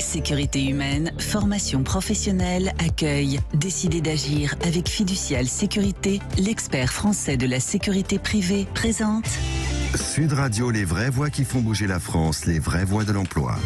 Sécurité humaine, formation professionnelle, accueil. Décider d'agir avec Fiducial Sécurité, l'expert français de la sécurité privée, présente. Sud Radio, les vraies voix qui font bouger la France, les vraies voix de l'emploi.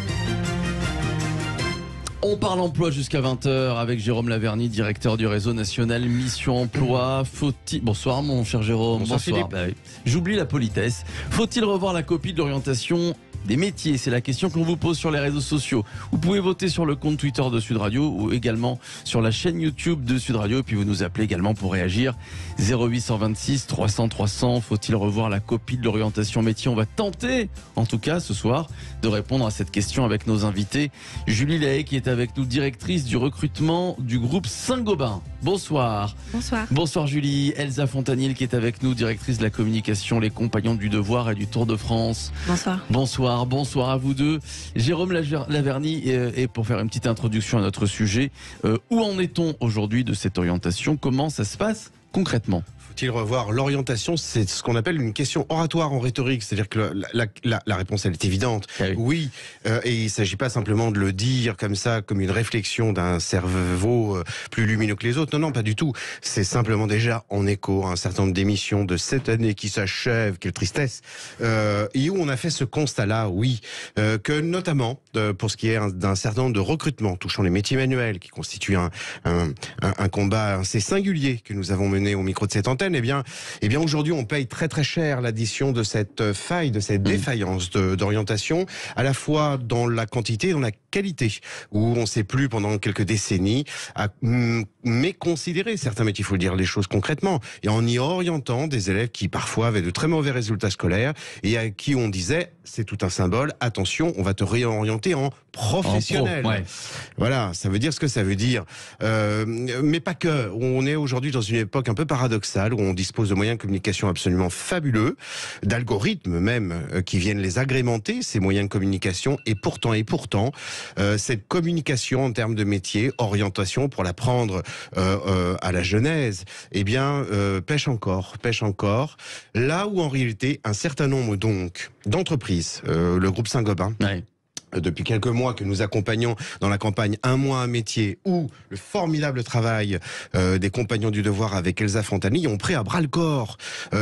On parle emploi jusqu'à 20h avec Jérôme Laverny, directeur du réseau national Mission Emploi. Faut-il... Bonsoir mon cher Jérôme. Bonsoir, bah J'oublie la politesse. Faut-il revoir la copie de l'orientation des métiers C'est la question qu'on vous pose sur les réseaux sociaux. Vous pouvez voter sur le compte Twitter de Sud Radio ou également sur la chaîne YouTube de Sud Radio. Et puis vous nous appelez également pour réagir. 0826 300 300. Faut-il revoir la copie de l'orientation métier On va tenter, en tout cas ce soir, de répondre à cette question avec nos invités. Julie Lahaye qui est avec nous, directrice du recrutement du groupe Saint-Gobain. Bonsoir. Bonsoir. Bonsoir Julie. Elsa Fontanil qui est avec nous, directrice de la communication, les compagnons du devoir et du Tour de France. Bonsoir. Bonsoir, bonsoir à vous deux. Jérôme Laverny, et euh, pour faire une petite introduction à notre sujet, euh, où en est-on aujourd'hui de cette orientation Comment ça se passe concrètement faut-il revoir l'orientation C'est ce qu'on appelle une question oratoire en rhétorique, c'est-à-dire que la, la, la, réponse elle est évidente. Ah oui, euh, et il ne s'agit pas simplement de le dire comme ça, comme une réflexion d'un cerveau euh, plus lumineux que les autres. Non, non, pas du tout. C'est simplement déjà en écho à un certain nombre d'émissions de cette année qui s'achève, quelle tristesse, euh, et où on a fait ce constat-là, oui, que notamment pour ce qui est d'un certain nombre de recrutements touchant les métiers manuels, qui constituent un, un, un, combat assez singulier que nous avons mené au micro de cette antenne eh bien, eh bien aujourd'hui, on paye très très cher l'addition de cette euh, faille, de cette mm. défaillance d'orientation, à la fois dans la quantité et dans la qualité, où on ne sait plus pendant quelques décennies à, mm, mais considérer certains métiers, il faut dire les choses concrètement, et en y orientant des élèves qui parfois avaient de très mauvais résultats scolaires et à qui on disait c'est tout un symbole, attention, on va te réorienter en professionnel. Voilà, ça veut dire ce que ça veut dire. Euh, mais pas que, on est aujourd'hui dans une époque un peu paradoxale où on dispose de moyens de communication absolument fabuleux, d'algorithmes même euh, qui viennent les agrémenter, ces moyens de communication, et pourtant, et pourtant, euh, cette communication en termes de métier, orientation pour la prendre euh, euh, à la Genèse, eh bien, euh, pêche encore, pêche encore. Là où en réalité, un certain nombre donc d'entreprises, le groupe Saint-Gobain, depuis quelques mois que nous accompagnons dans la campagne Un mois un métier ou le formidable travail des compagnons du devoir avec Elsa Fontani ont pris à bras le corps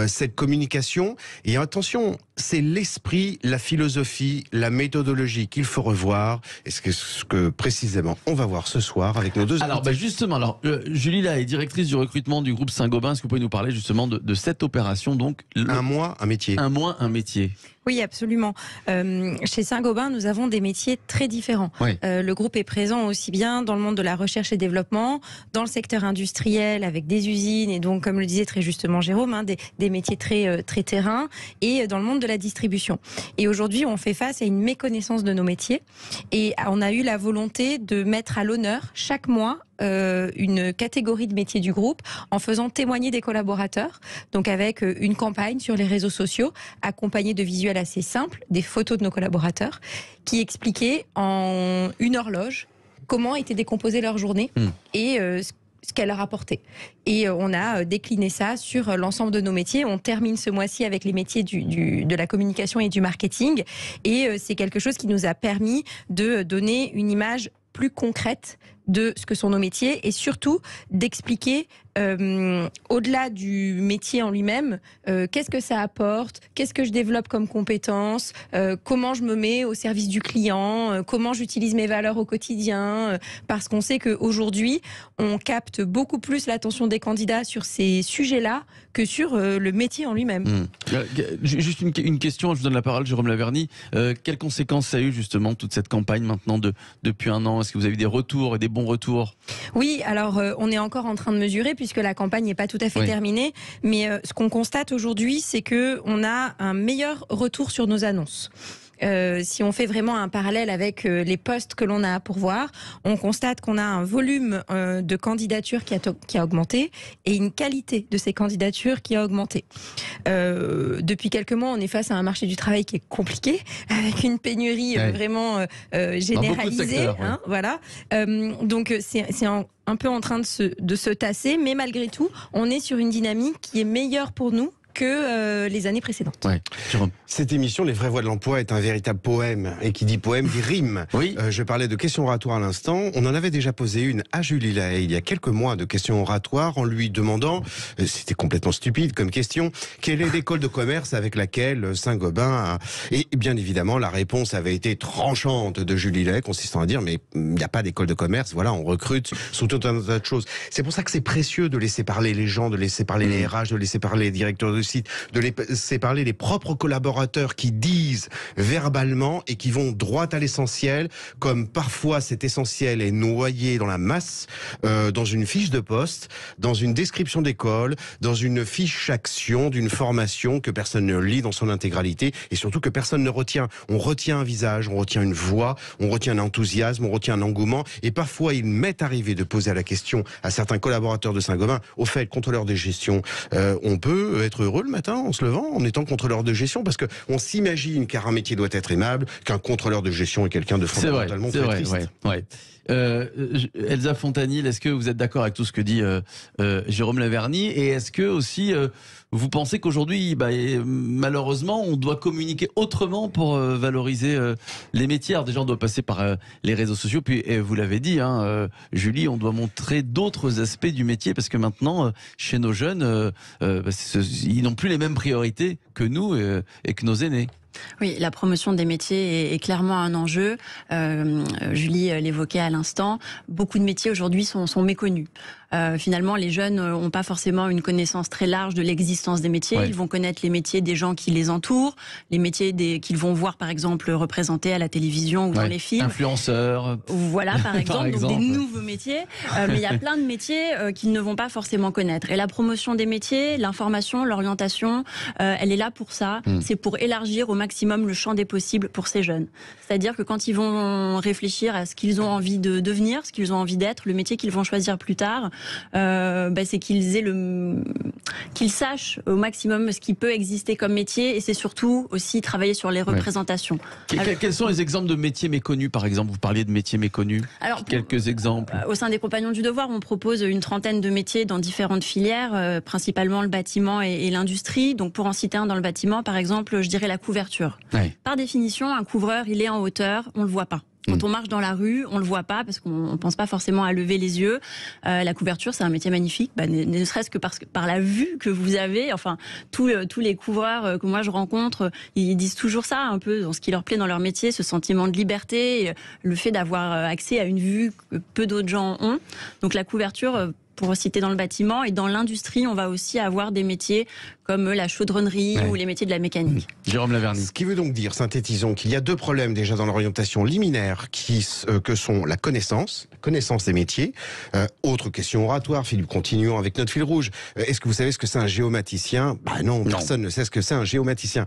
cette communication et attention c'est l'esprit, la philosophie, la méthodologie qu'il faut revoir. Et ce que, ce que précisément on va voir ce soir avec nos deux Alors ben, justement, alors euh, Julie là est directrice du recrutement du groupe Saint-Gobain. Est-ce que vous pouvez nous parler justement de, cette opération donc Un mois, un métier. Un mois, un métier. Oui, absolument. Euh, chez Saint-Gobain, nous avons des métiers très différents. Euh, le groupe est présent aussi bien dans le monde de la recherche et développement, dans le secteur industriel avec des usines et donc, comme le disait très justement Jérôme, hein, des, métiers très, très terrain, et dans le monde de la distribution. Et aujourd'hui, on fait face à une méconnaissance de nos métiers et on a eu la volonté de mettre à l'honneur chaque mois euh, une catégorie de métiers du groupe en faisant témoigner des collaborateurs, donc avec euh, une campagne sur les réseaux sociaux accompagnée de visuels assez simples, des photos de nos collaborateurs, qui expliquaient en une horloge comment était décomposée leur journée hmm. et euh, ce qu'elle leur apportait. Et euh, on a euh, décliné ça sur euh, l'ensemble de nos métiers. On termine ce mois-ci avec les métiers de la communication et du marketing. Et c'est quelque chose qui nous a permis de donner une image plus concrète de ce que sont nos métiers et surtout d'expliquer euh, au-delà du métier en lui-même, euh, qu'est-ce que ça apporte Qu'est-ce que je développe comme compétences euh, Comment je me mets au service du client Comment j'utilise mes valeurs au quotidien Parce qu'on sait qu'aujourd'hui, on capte beaucoup plus l'attention des candidats sur ces sujets-là que sur le métier en lui-même. Hmm. Juste une, question, je vous donne la parole, Jérôme Laverny. quelles conséquences ça a eu justement toute cette campagne maintenant de, depuis un an Est-ce que vous avez des retours et des bons retours Oui, alors on est encore en train de mesurer puisque la campagne n'est pas tout à fait terminée. Mais euh, ce qu'on constate aujourd'hui, c'est que on a un meilleur retour sur nos annonces. Euh, si on fait vraiment un parallèle avec euh, les postes que l'on a à pourvoir, on constate qu'on a un volume euh, de candidatures qui a, qui a, augmenté et une qualité de ces candidatures qui a augmenté. depuis quelques mois, on est face à un marché du travail qui est compliqué, avec une pénurie vraiment généralisée. Hein, voilà. donc c'est un peu en train de se tasser, mais malgré tout, on est sur une dynamique qui est meilleure pour nous que euh, les années précédentes. Ouais. Cette émission, Les vraies voix de l'emploi, est un véritable poème. Et qui dit poème, dit rime. Oui. Euh, je parlais de questions oratoires à l'instant. On en avait déjà posé une à Julie Lahaye il y a quelques mois de questions oratoires en lui demandant, euh, c'était complètement stupide comme question, quelle est l'école de commerce avec laquelle Saint-Gobain a... Et bien évidemment, la réponse avait été tranchante de Julie Lahaye, consistant à dire, mais mm, il n'y a pas d'école de commerce, voilà, on recrute sur tout un tas de choses. C'est pour ça que c'est précieux de laisser parler les gens, de laisser parler les RH, mmh. de laisser parler les directeurs de cite, de laisser parler les propres collaborateurs qui disent verbalement et qui vont droit à l'essentiel, comme parfois cet essentiel est noyé dans la masse, euh, dans une fiche de poste, dans une description d'école, dans une fiche action d'une formation que personne ne lit dans son intégralité et surtout que personne ne retient. On retient un visage, on retient une voix, on retient un enthousiasme, on retient un engouement et parfois il m'est arrivé de poser la question à certains collaborateurs de Saint-Gobain, au fait, contrôleur des gestions, euh, on peut être heureux le matin en se levant, en étant contrôleur de gestion, parce qu'on s'imagine car un métier doit être aimable, qu'un contrôleur de gestion est quelqu'un de fondamentalement vrai, euh, Elsa Fontanil, est-ce que vous êtes d'accord avec tout ce que dit euh, euh, Jérôme Laverny Et est-ce que aussi vous pensez qu'aujourd'hui, bah, malheureusement, on doit communiquer autrement pour valoriser les métiers. Des gens on doit passer par les réseaux sociaux. Puis, vous l'avez dit, hein, Julie, on doit montrer d'autres aspects du métier parce que maintenant, chez nos jeunes, ils n'ont plus les mêmes priorités que nous et que nos aînés. Oui, la promotion des métiers est, clairement un enjeu. Euh, Julie euh, l'évoquait à l'instant. Beaucoup de métiers aujourd'hui sont méconnus. Euh, finalement, les jeunes n'ont euh, pas forcément une connaissance très large de l'existence des métiers. Ils vont connaître les métiers des gens qui les entourent, les métiers des... qu'ils vont voir, par exemple, représentés à la télévision ou dans les films. Influenceurs. Voilà, par exemple, donc des nouveaux métiers. Euh, mais il y a plein de métiers qu'ils ne vont pas forcément connaître. Et la promotion des métiers, l'information, l'orientation, elle est là pour ça. Hmm. C'est pour élargir au maximum le champ des possibles pour ces jeunes. C'est-à-dire que quand ils vont réfléchir à ce qu'ils ont envie de devenir, ce qu'ils ont envie d'être, le métier qu'ils vont choisir plus tard, euh, bah, c'est qu'ils aient qu'ils sachent au maximum ce qui peut exister comme métier, et c'est surtout aussi travailler sur les représentations. quels sont les exemples de métiers méconnus, par exemple Vous parliez de métiers méconnus. Alors, quelques exemples. Euh, au sein des compagnons du devoir, on propose une trentaine de métiers dans différentes filières, euh, principalement le bâtiment et, l'industrie. Donc, pour en citer un dans le bâtiment, par exemple, je dirais la couverture. Par définition, un couvreur, il est en hauteur, on le voit pas. Quand hmm. on marche dans la rue, on le voit pas parce qu'on ne pense pas forcément à lever les yeux. Euh, la couverture, c'est un métier magnifique, bah, ne, serait-ce que par la vue que vous avez. Enfin, tous euh, tous les couvreurs euh, que moi je rencontre, ils disent toujours ça un peu dans ce qui leur plaît dans leur métier, ce sentiment de liberté, le fait d'avoir accès à une vue que peu d'autres gens ont. Donc la couverture pour citer dans le bâtiment. Et dans l'industrie, on va aussi avoir des métiers comme la chaudronnerie ou les métiers de la mécanique. Mmh. Jérôme Laverny. Ce qui veut donc dire, synthétisons, qu'il y a deux problèmes déjà dans l'orientation liminaire qui, euh, que sont la connaissance, la connaissance des métiers. Euh, autre question oratoire, Philippe, continuons avec notre fil rouge. Euh, est-ce que vous savez ce que c'est un géomaticien Bah non, non, personne ne sait ce que c'est un géomaticien.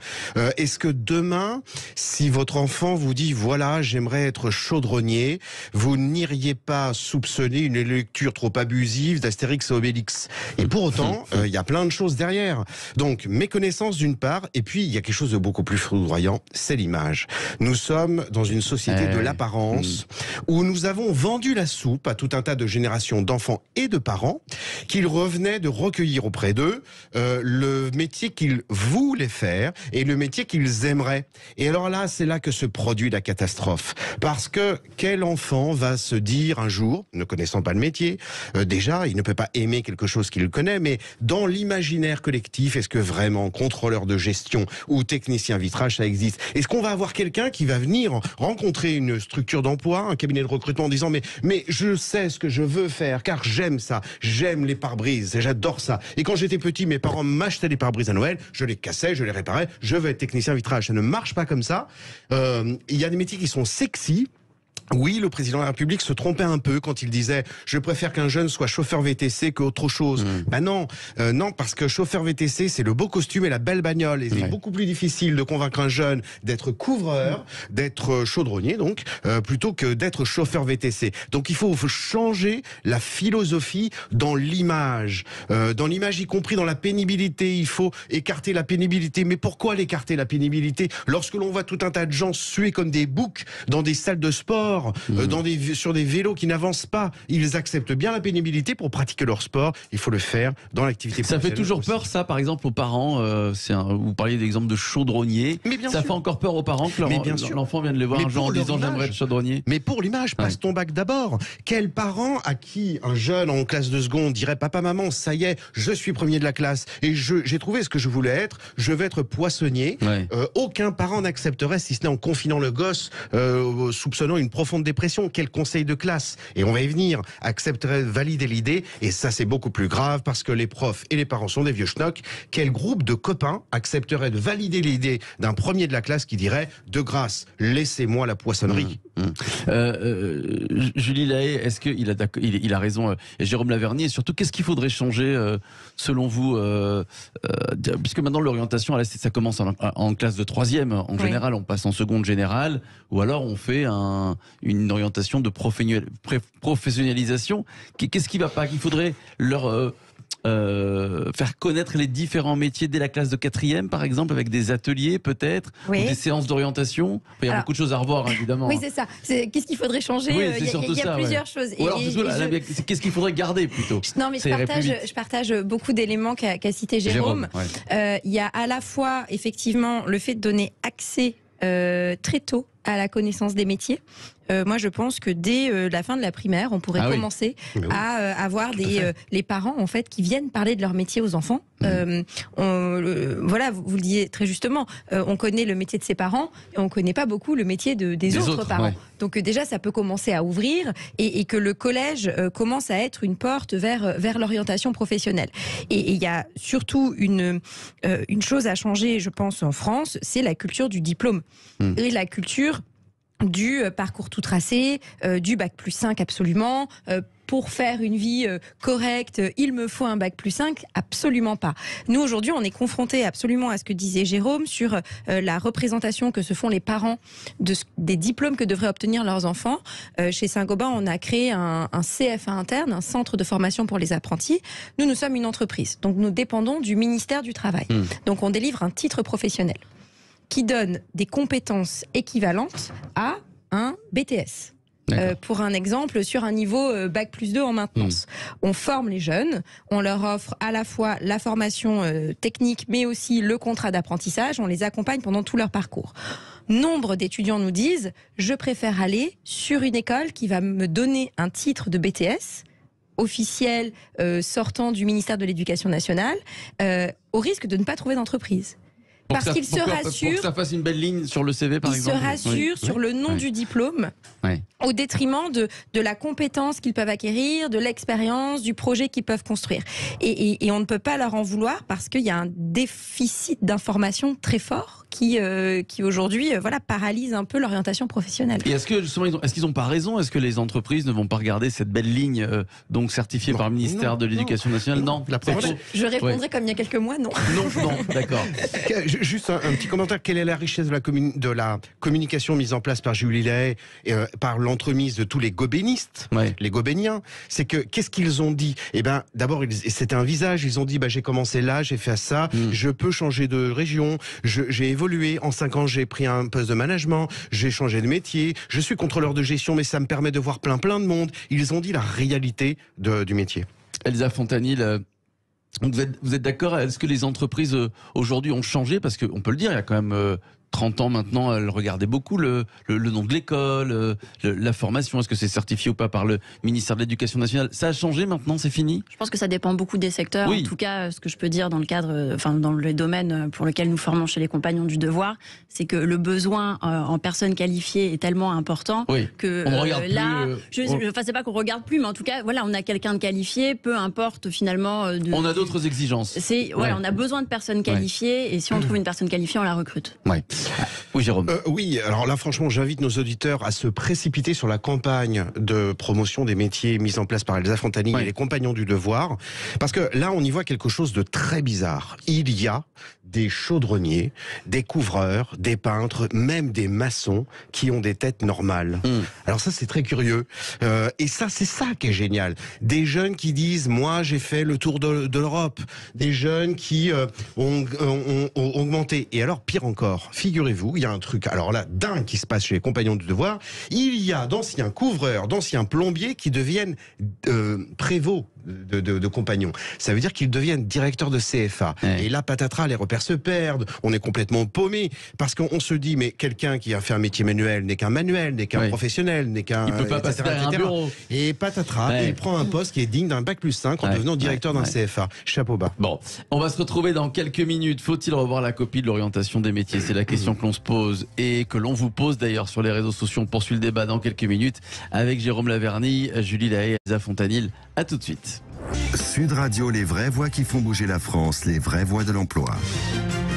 Est-ce que demain, si votre enfant vous dit, voilà, j'aimerais être chaudronnier, vous n'iriez pas soupçonner une lecture trop abusive d'Astérix et Obélix. Et pour autant, euh, il y a plein de choses derrière. Donc, méconnaissance d'une part, et puis il y a quelque chose de beaucoup plus foudroyant, c'est l'image. Nous sommes dans une société de eh l'apparence mm. où nous avons vendu la soupe à tout un tas de générations d'enfants et de parents qu'ils revenaient de recueillir auprès d'eux euh, le métier qu'ils voulaient faire et le métier qu'ils aimeraient. Et alors là, c'est là que se produit la catastrophe. Parce que quel enfant va se dire un jour, ne connaissant pas le métier, euh, déjà, il ne peut pas aimer quelque chose qu'il connaît, mais dans l'imaginaire collectif, est-ce que vraiment contrôleur de gestion ou technicien vitrage, ça existe Est-ce qu'on va avoir quelqu'un qui va venir rencontrer une structure d'emploi, un cabinet de recrutement en disant mais, mais je sais ce que je veux faire car j'aime ça, j'aime les pare-brises, j'adore ça. Et quand j'étais petit, mes parents m'achetaient les pare-brises à Noël, je les cassais, je les réparais, je veux être technicien vitrage. Ça ne marche pas comme ça. Euh, il y a des métiers qui sont sexy, oui, le président de la République se trompait un peu quand il disait je préfère qu'un jeune soit chauffeur VTC qu'autre chose. Hmm. Ben non, euh, non parce que chauffeur VTC c'est le beau costume et la belle bagnole. Et c'est beaucoup plus difficile de convaincre un jeune d'être couvreur, d'être chaudronnier donc, euh, plutôt que d'être chauffeur VTC. Donc il faut changer la philosophie dans l'image, euh, dans l'image y compris dans la pénibilité. Il faut écarter la pénibilité. Mais pourquoi l'écarter la pénibilité lorsque l'on voit tout un tas de gens suer comme des boucs dans des salles de sport? Euh, mhm. des, sur des vélos qui n'avancent pas. Ils acceptent bien la pénibilité pour pratiquer leur sport. Il faut le faire dans l'activité. Ça fait toujours peur, ça, par exemple, aux parents. Euh, vous parliez d'exemple de chaudronnier. ça fait encore peur aux parents que l'enfant vienne les voir en disant j'aimerais être chaudronnier. Mais pour l'image, passe ton bac d'abord. Quel parent à qui un jeune en classe de seconde dirait papa, maman, ça y est, je suis premier de la classe et j'ai trouvé ce que je voulais être, je vais être poissonnier. Euh, aucun parent n'accepterait si ce n'est en confinant le gosse, soupçonnant une profondeur de dépression, quel conseil de classe, et on va y venir, accepterait, valider l'idée, et ça c'est beaucoup plus grave parce que les profs et les parents sont des vieux schnocks, quel groupe de copains accepterait de valider l'idée d'un premier de la classe qui dirait, de grâce, laissez-moi la poissonnerie. Euh, euh, Julie Lahaye, est-ce qu'il a, raison euh, Et Jérôme Lavernier, surtout, qu'est-ce qu'il faudrait changer selon vous Puisque maintenant, l'orientation, ça commence en, classe de troisième. En général, on passe en seconde générale, ou alors on fait une orientation de professionnalisation. Qu'est-ce qui va pas Il faudrait leur euh, faire connaître les différents métiers dès la classe de quatrième, par exemple, avec des ateliers peut-être, ou des séances d'orientation. il y a beaucoup de choses à revoir, hein, évidemment. Oui, c'est ça. Qu'est-ce qu'il faudrait changer euh, Il y a, plusieurs choses. qu'est-ce qu'il faudrait garder plutôt Non, mais je partage, beaucoup d'éléments qu'a cité Jérôme. Euh, il y a à la fois, effectivement, le fait de donner accès très tôt à la connaissance des métiers. Euh, moi, je pense que dès euh, la fin de la primaire, on pourrait ah commencer à euh, avoir des les parents en fait qui viennent parler de leur métier aux enfants. Mmh. On, voilà, vous, le disiez très justement. on connaît le métier de ses parents, et on connaît pas beaucoup le métier des, autres, parents. Donc déjà, ça peut commencer à ouvrir et, que le collège commence à être une porte vers vers l'orientation professionnelle. Et il y a surtout une une chose à changer, je pense, en France, c'est la culture du diplôme mmh. et la culture du euh, parcours tout tracé, euh, du bac plus 5 absolument. Euh, pour faire une vie correcte, il me faut un bac plus 5 Absolument pas. Nous, aujourd'hui, on est confronté absolument à ce que disait Jérôme sur la représentation que se font les parents de des diplômes que devraient obtenir leurs enfants. chez Saint-Gobain, on a créé un, un CFA interne, un centre de formation pour les apprentis. Nous, nous sommes une entreprise, donc nous dépendons du ministère du Travail. Hmm. Donc on délivre un titre professionnel qui donne des compétences équivalentes à un BTS. Euh, pour un exemple, sur un niveau euh, bac plus 2 en maintenance. Hmm. On forme les jeunes, on leur offre à la fois la formation euh, technique, mais aussi le contrat d'apprentissage, on les accompagne pendant tout leur parcours. Nombre d'étudiants nous disent, je préfère aller sur une école qui va me donner un titre de BTS officiel sortant du ministère de l'Éducation nationale, au risque de ne pas trouver d'entreprise. Parce qu'il se rassure. ça fasse une belle ligne sur le CV, par se rassure sur le nom du diplôme, au détriment de, la compétence qu'ils peuvent acquérir, de l'expérience, du projet qu'ils peuvent construire. Et, et on ne peut pas leur en vouloir parce qu'il y a un déficit d'information très fort qui, euh, qui aujourd'hui, euh, voilà, paralyse un peu l'orientation professionnelle. est-ce que ce qu'ils n'ont pas raison Est-ce que les entreprises ne vont pas regarder cette belle ligne euh, donc certifiée par le ministère de l'Éducation nationale Non. la je, répondrai comme il y a quelques mois, non. Non, non, d'accord. Juste un, petit commentaire. Quelle est la richesse de la, de la communication mise en place par Julie Lay, et par l'entremise de tous les gobénistes, les gobéniens C'est que qu'est-ce qu'ils ont dit Eh ben, d'abord, c'était un visage. Ils ont dit, bah, j'ai commencé là, j'ai fait ça, hmm. je peux changer de région, j'ai évolué en 5 ans, j'ai pris un poste de management, j'ai changé de métier, je suis contrôleur de gestion, mais ça me permet de voir plein plein de monde. Ils ont dit la réalité du métier. Elsa Fontanil, euh, vous êtes, vous êtes d'accord Est-ce que les entreprises euh, aujourd'hui ont changé Parce qu'on peut le dire, il y a quand même euh, 30 ans maintenant, elle regardait beaucoup le, nom de l'école, euh, la formation, est-ce que c'est certifié ou pas par le ministère de l'Éducation nationale Ça a changé maintenant, c'est fini Je pense que ça dépend beaucoup des secteurs. En tout cas, ce que je peux dire dans le cadre, euh, enfin dans le domaine euh, pour lequel nous formons chez les compagnons du devoir, c'est que le besoin en personnes qualifiées est tellement important que on regarde là, plus, je, ne pas qu'on regarde plus, mais en tout cas, voilà, on a quelqu'un de qualifié, peu importe finalement. on a d'autres exigences. voilà, on a besoin de personnes qualifiées et si on trouve une personne qualifiée, on la recrute. Ouais. Oui, Jérôme. Euh, oui, alors là, franchement, j'invite nos auditeurs à se précipiter sur la campagne de promotion des métiers mise en place par Elsa Fontanini et les compagnons du devoir. Parce que là, on y voit quelque chose de très bizarre. Il y a des chaudronniers, des couvreurs, des peintres, même des maçons qui ont des têtes normales. Hmm. Alors ça, c'est très curieux. Euh, et ça, c'est ça qui est génial. Des jeunes qui disent, moi, j'ai fait le tour de, l'Europe. Des jeunes qui euh, ont, augmenté. Et alors, pire encore, figurez-vous, il y a un truc, alors là, dingue qui se passe chez les compagnons du devoir. Il y a d'anciens couvreurs, d'anciens plombiers qui deviennent prévots euh, prévôts de, compagnons. Ça veut dire qu'ils deviennent directeurs de CFA. Et là, patatras, les repères se perdent. On est complètement paumé parce qu'on se dit, mais quelqu'un qui a fait un métier manuel n'est qu'un manuel, n'est qu'un professionnel, n'est qu'un. Il peut pas passer un Et patatras, il prend un poste qui est digne d'un bac plus 5 en devenant directeur d'un CFA. Chapeau bas. Bon, on va se retrouver dans quelques minutes. Faut-il revoir la copie de l'orientation des métiers C'est la question que l'on se pose et que l'on vous pose d'ailleurs sur les réseaux sociaux. On poursuit le débat dans quelques minutes avec Jérôme Laverny, Julie Lahaye, Elsa Fontanil. À tout de suite. Sud Radio, les vraies voix qui font bouger la France, les vraies voix de l'emploi.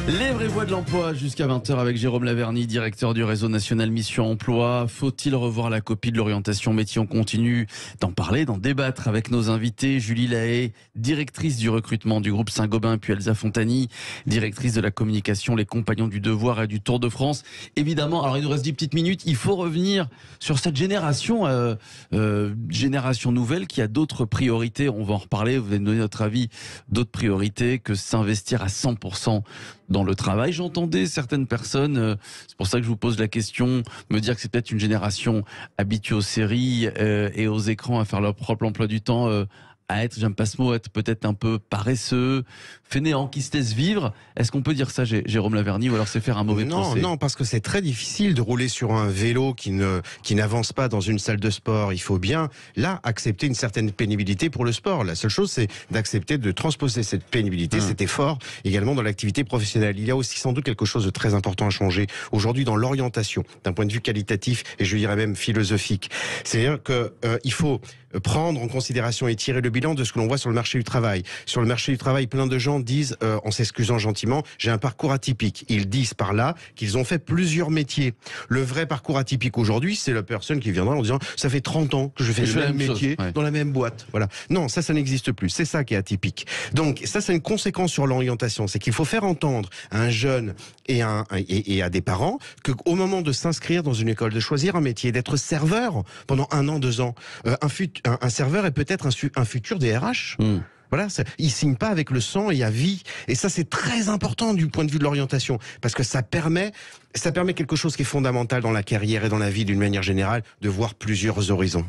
Les vraies voix de l'emploi jusqu'à 20h avec Jérôme Laverny, directeur du réseau national Mission Emploi. Faut-il revoir la copie de l'orientation métier On continue d'en parler, d'en débattre avec nos invités. Julie Lahaye, directrice du recrutement du groupe Saint-Gobain, puis Elsa Fontani, directrice de la communication Les Compagnons du Devoir et du Tour de France. Évidemment, alors il nous reste 10 petites minutes, il faut revenir sur cette génération, euh, euh, génération nouvelle qui a d'autres priorités. On va en reparler, vous allez nous donner notre avis, d'autres priorités que s'investir à 100% dans le travail. J'entendais certaines personnes, euh, c'est pour ça que je vous pose la question, me dire que c'est peut-être une génération habituée aux séries euh, et aux écrans à faire leur propre emploi du temps euh, à être, j'aime pas ce mot, être peut-être un peu paresseux, fainéant, qui se laisse vivre. Est-ce qu'on peut dire ça, Jérôme Laverny, ou alors c'est faire un mauvais non, procès Non, parce que c'est très difficile de rouler sur un vélo qui ne qui n'avance pas dans une salle de sport. Il faut bien, là, accepter une certaine pénibilité pour le sport. La seule chose, c'est d'accepter de transposer cette pénibilité, hum. cet effort, également dans l'activité professionnelle. Il y a aussi sans doute quelque chose de très important à changer aujourd'hui dans l'orientation, d'un point de vue qualitatif et je dirais même philosophique. C'est-à-dire que euh, il faut prendre en considération et tirer le bilan de ce que l'on voit sur le marché du travail. Sur le marché du travail, plein de gens disent, euh, en s'excusant gentiment, j'ai un parcours atypique. Ils disent par là qu'ils ont fait plusieurs métiers. Le vrai parcours atypique aujourd'hui, c'est la personne qui viendra en disant, ça fait 30 ans que je fais le même, métier dans la même boîte. Voilà. Non, ça, ça n'existe plus. C'est ça qui est atypique. Donc, ça, c'est une conséquence sur l'orientation. C'est qu'il faut faire entendre à un jeune et à, un, et, et à des parents qu'au moment de s'inscrire dans une école, de choisir un métier, d'être serveur pendant un an, deux ans, euh, un fut un, serveur est peut-être un, futur DRH. Hmm. Voilà, il signe pas avec le sang et a vie. Et ça, c'est très important du point de vue de l'orientation, parce que ça permet, ça permet quelque chose qui est fondamental dans la carrière et dans la vie d'une manière générale, de voir plusieurs horizons.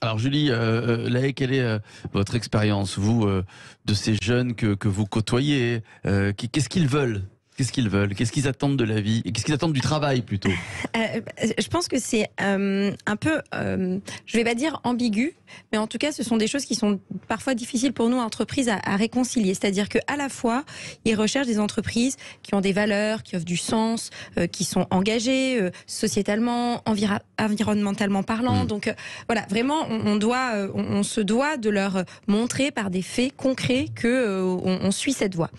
Alors Julie, euh, euh quelle est euh, votre expérience, vous, euh, de ces jeunes que vous côtoyez Qu'est-ce qu'ils veulent Qu'est-ce qu'ils veulent Qu'est-ce qu'ils attendent de la vie qu'est-ce qu'ils attendent du travail plutôt euh, bah, Je pense que c'est euh, un peu, je euh, je vais pas dire ambigu, mais en tout cas, ce sont des choses qui sont parfois difficiles pour nous, entreprises, à, réconcilier. C'est-à-dire que à la fois, ils recherchent des entreprises qui ont des valeurs, qui offrent du sens, qui sont engagées sociétalement, environnementalement parlant. Mmh. Donc voilà, vraiment, on, doit, on, se doit de leur montrer par des faits concrets que on, on, suit cette voie.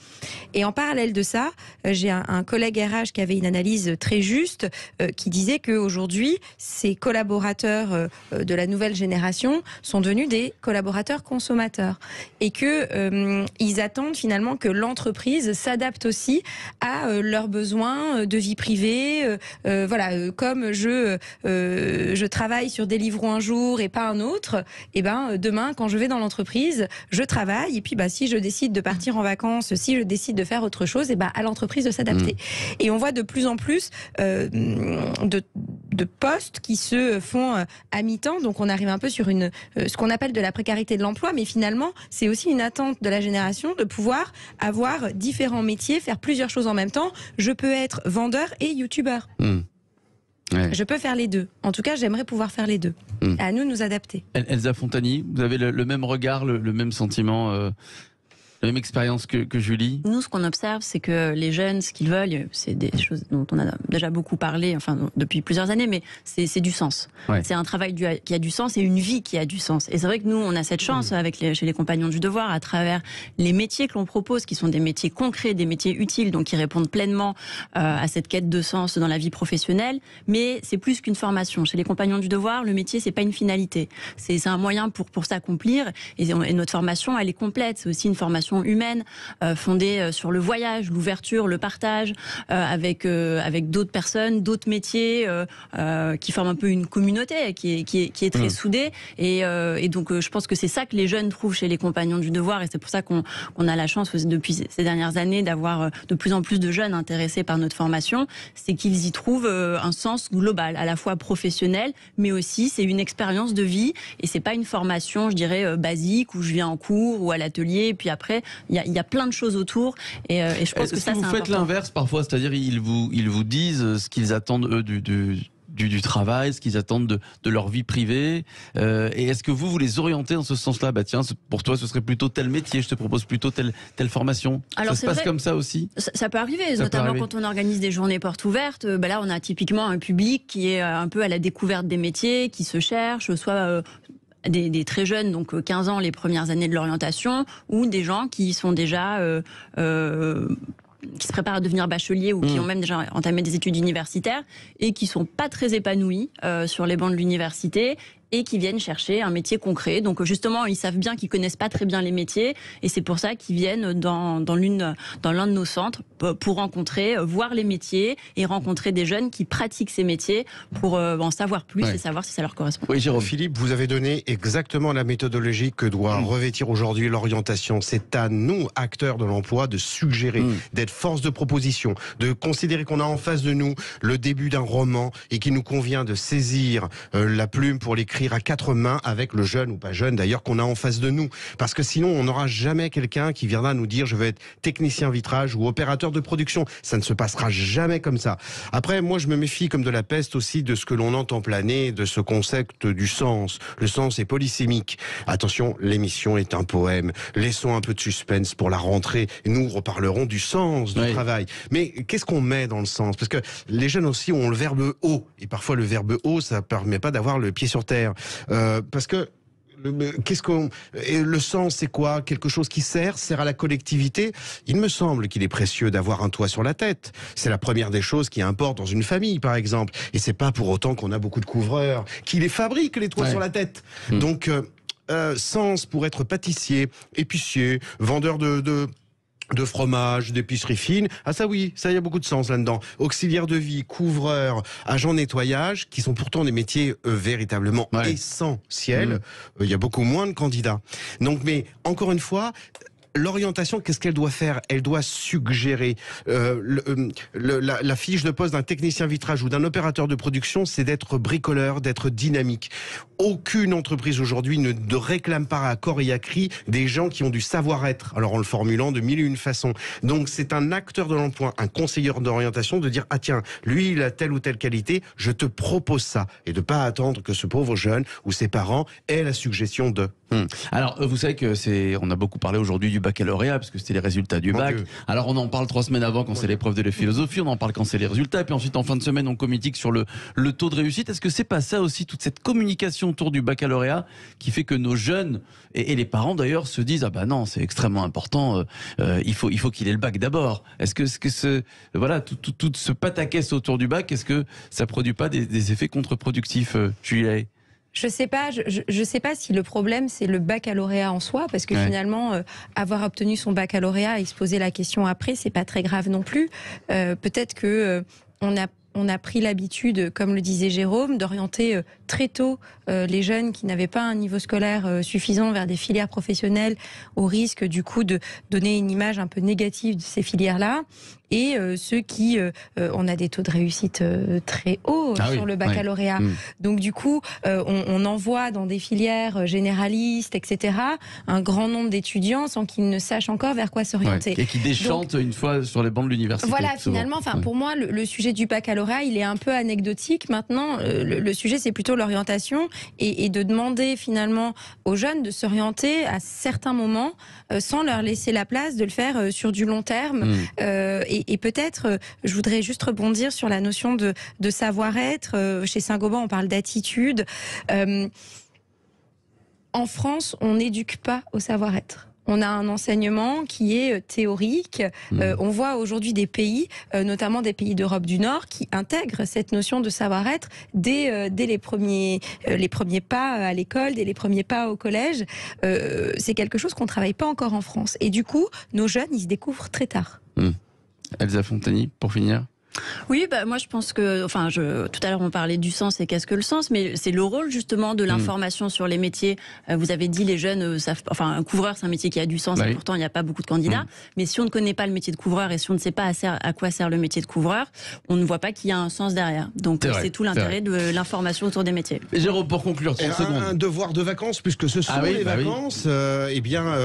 Et en parallèle de ça euh, j'ai un, collègue RH qui avait une analyse très juste euh, qui disait qu'aujourd'hui, ces collaborateurs euh, de la nouvelle génération sont devenus des collaborateurs consommateurs et que ils attendent finalement que l'entreprise s'adapte aussi à leurs besoins de vie privée. voilà, comme je je travaille sur des livres un jour et pas un autre, et eh ben demain quand je vais dans l'entreprise, je travaille et puis bah si je décide de partir en vacances, si je décide de faire autre chose, et eh ben à l'entreprise de s'adapter. Mm. Et on voit de plus en plus euh, de, postes qui se font euh, à mi-temps. Donc on arrive un peu sur une, euh, ce qu'on appelle de la précarité de l'emploi, mais finalement c'est aussi une attente de la génération de pouvoir avoir différents métiers, faire plusieurs choses en même temps. Je peux être vendeur et youtubeur. Mm. Je peux faire les deux. En tout cas, j'aimerais pouvoir faire les deux. Mm. À nous de nous adapter. Elsa Fontani, vous avez le, même regard, le, même sentiment la même expérience que, Julie Nous, ce qu'on observe, c'est que les jeunes, ce qu'ils veulent, c'est des choses dont on a déjà beaucoup parlé, enfin depuis plusieurs années, mais c'est, c'est du sens. C'est un travail qui a du sens et une vie qui a du sens. Et c'est vrai que nous, on a cette chance avec les, chez les compagnons du devoir, à travers les métiers que l'on propose, qui sont des métiers concrets, des métiers utiles, donc qui répondent pleinement euh, à cette quête de sens dans la vie professionnelle. Mais c'est plus qu'une formation. Chez les compagnons du devoir, le métier, c'est pas une finalité. C'est, un moyen pour, pour s'accomplir. et notre formation, elle est complète. C'est aussi une formation humaine, euh, fondée euh, sur le voyage, l'ouverture, le partage, euh, avec avec d'autres personnes, d'autres métiers, qui forment un peu une communauté, qui est très mm. soudée. Et, donc je pense que c'est ça que les jeunes trouvent chez les compagnons du devoir, et c'est pour ça qu'on qu'on a la chance depuis ces dernières années d'avoir de plus en plus de jeunes intéressés par notre formation, c'est qu'ils y trouvent un sens global, à la fois professionnel, mais aussi c'est une expérience de vie et c'est pas une formation, je dirais, basique où je viens en cours ou à l'atelier puis après il y a, plein de choses autour. Et, euh, et je pense que, ça, vous faites l'inverse parfois, c'est-à-dire ils vous, ils vous disent euh, ce qu'ils attendent eux du, du... travail, ce qu'ils attendent de, de, leur vie privée. Euh, et est-ce que vous, vous les orientez dans ce sens-là Bah tiens, pour toi, ce serait plutôt tel métier, je te propose plutôt telle, telle formation. ça se passe comme ça aussi ça, peut arriver, notamment quand on organise des journées portes ouvertes. Bah là, on a typiquement un public qui est un peu à la découverte des métiers, qui se cherche, soit des, très jeunes, donc 15 euh, ans les premières années de l'orientation, ou des gens qui sont déjà euh, euh, qui se préparent à devenir bacheliers ou qui mm. ont même déjà entamé des études universitaires et qui sont pas très épanouis sur les bancs de l'université et qui viennent chercher un métier concret. Donc justement, ils savent bien qu'ils connaissent pas très bien les métiers et c'est pour ça qu'ils viennent dans, l'une dans l'un de nos centres pour rencontrer, euh, voir les métiers et rencontrer des jeunes qui pratiquent ces métiers pour euh, en savoir plus et savoir si ça leur correspond. Oui, Jérôme Philippe, vous avez donné exactement la méthodologie que doit hmm. revêtir aujourd'hui l'orientation. C'est à nous, acteurs de l'emploi, de suggérer, hmm. d'être force de proposition, de considérer qu'on a en face de nous le début d'un roman et qu'il nous convient de saisir euh, la plume pour l'écrire à quatre mains avec le jeune ou pas jeune d'ailleurs qu'on a en face de nous. Parce que sinon, on n'aura jamais quelqu'un qui viendra nous dire je veux être technicien vitrage ou opérateur de production. Ça ne se passera jamais comme ça. Après, moi, je me méfie comme de la peste aussi de ce que l'on entend planer, de ce concept du sens. Le sens est polysémique. Attention, l'émission est un poème. Laissons un peu de suspense pour la rentrée. Nous reparlerons du sens du travail. Mais qu'est-ce qu'on met dans le sens Parce que les jeunes aussi ont le verbe haut. Et parfois, le verbe haut, ça permet pas d'avoir le pied sur terre. Euh, parce que qu'est-ce qu'on le sens c'est quoi quelque chose qui sert sert à la collectivité il me semble qu'il est précieux d'avoir un toit sur la tête c'est la première des choses qui importe dans une famille par exemple et c'est pas pour autant qu'on a beaucoup de couvreurs qui les fabriquent les toits sur la tête hmm. donc euh, euh, sens pour être pâtissier épicier vendeur de de fromage, d'épicerie fine. Ah ça oui, ça y a beaucoup de sens là-dedans. Auxiliaire de vie, couvreur, agents nettoyage, qui sont pourtant des métiers euh, véritablement essentiels. Mmh. Euh, il y a beaucoup moins de candidats. Donc mais encore une fois, l'orientation, qu'est-ce qu'elle doit faire Elle doit suggérer. Euh, la, la, fiche de poste d'un technicien vitrage ou d'un opérateur de production, c'est d'être bricoleur, d'être dynamique aucune entreprise aujourd'hui ne réclame pas à corps et à cri des gens qui ont du savoir-être. Alors en le formulant de mille et une façons. Donc c'est un acteur de l'emploi, un conseiller d'orientation de dire ah tiens, lui il a telle ou telle qualité, je te propose ça et de pas attendre que ce pauvre jeune ou ses parents aient la suggestion de. Hmm. Alors euh, vous savez que c'est on a beaucoup parlé aujourd'hui du baccalauréat parce que c'était les résultats du bac. Alors on en parle trois semaines avant quand c'est l'épreuve de la philosophie, on en parle quand c'est les résultats et puis ensuite en fin de semaine on communique sur le le taux de réussite. Est-ce que c'est pas ça aussi toute cette communication autour du baccalauréat qui fait que nos jeunes et, les parents d'ailleurs se disent ah bah non c'est extrêmement important, euh, euh, il faut il faut qu'il ait le bac d'abord. Est-ce que, ce voilà tout, ce pataquès autour du bac, est-ce que ça produit pas des, effets contre-productifs, euh, je sais pas, je, sais pas si le problème c'est le baccalauréat en soi, parce que finalement, avoir obtenu son baccalauréat et se poser la question après, c'est pas très grave non plus. Peut-être que on a on a pris l'habitude, comme le disait Jérôme, d'orienter euh, très tôt euh, les jeunes qui n'avaient pas un niveau scolaire euh, suffisant vers des filières professionnelles, au risque du coup de donner une image un peu négative de ces filières-là et ceux qui ont on a des taux de réussite très hauts ah sur le baccalauréat. Hmm. Donc du coup, on, envoie dans des filières généralistes, etc., un grand nombre d'étudiants sans qu'ils ne sachent encore vers quoi s'orienter. et qui déchantent une fois sur les bancs de l'université. Voilà, finalement, enfin pour moi, le, le sujet du baccalauréat il est un peu anecdotique. Maintenant, euh, le, sujet, c'est plutôt l'orientation et, de demander finalement aux jeunes de s'orienter à certains moments euh, sans leur laisser la place de le faire euh, sur du long terme. Hmm. et, peut-être, je voudrais juste rebondir sur la notion de, de savoir-être. chez Saint-Gobain, on parle d'attitude. en France, on n'éduque pas au savoir-être on a un enseignement qui est euh, théorique. Hmm. Euh, on voit aujourd'hui des pays, euh, notamment des pays d'Europe du Nord, qui intègrent cette notion de savoir-être dès, les, premiers, pas à l'école, dès les premiers pas au collège. C'est quelque chose qu'on ne travaille pas encore en France. Et du coup, nos jeunes, ils se découvrent très tard. Hmm. Elsa Fontani, pour finir oui, bah, moi je pense que, enfin, je, tout à l'heure on parlait du sens et qu'est-ce que le sens, mais c'est le rôle justement de hmm. l'information sur les métiers. Euh, vous avez dit les jeunes euh, savent, enfin, un couvreur c'est un métier qui a du sens bah et pourtant il n'y a pas beaucoup de candidats. Hmm. Mais si on ne connaît pas le métier de couvreur et si on ne sait pas à, quoi sert le métier de couvreur, on ne voit pas qu'il y a un sens derrière. Donc c'est tout l'intérêt de l'information autour des métiers. Jérôme, pour conclure, un, un devoir de vacances puisque ce ah sont ah les bah vacances. Euh, eh bien,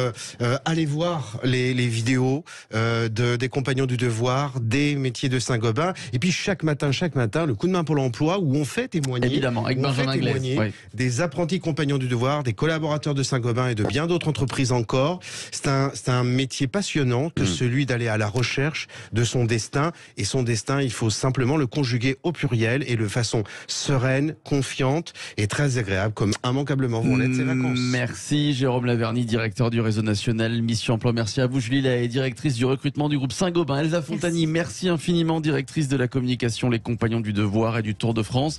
allez voir les, vidéos de, des compagnons du devoir, des métiers de Saint-Gobain et puis chaque matin, chaque matin, le coup de main pour l'emploi où on fait témoigner, Évidemment, avec témoigner des apprentis compagnons du devoir, des collaborateurs de Saint-Gobain et de bien d'autres entreprises encore. C'est un, métier passionnant que hmm. celui d'aller à la recherche de son destin. Et son destin, il faut simplement le conjuguer au pluriel et de façon sereine, confiante et très agréable, comme immanquablement vont l'être ces vacances. Hmm, merci Jérôme Laverny, directeur du réseau national Mission Emploi. Merci à vous Julie, la directrice du recrutement du groupe Saint-Gobain. Elsa Fontani, merci, merci infiniment, directrice directrice de la communication Les Compagnons du Devoir et du Tour de France.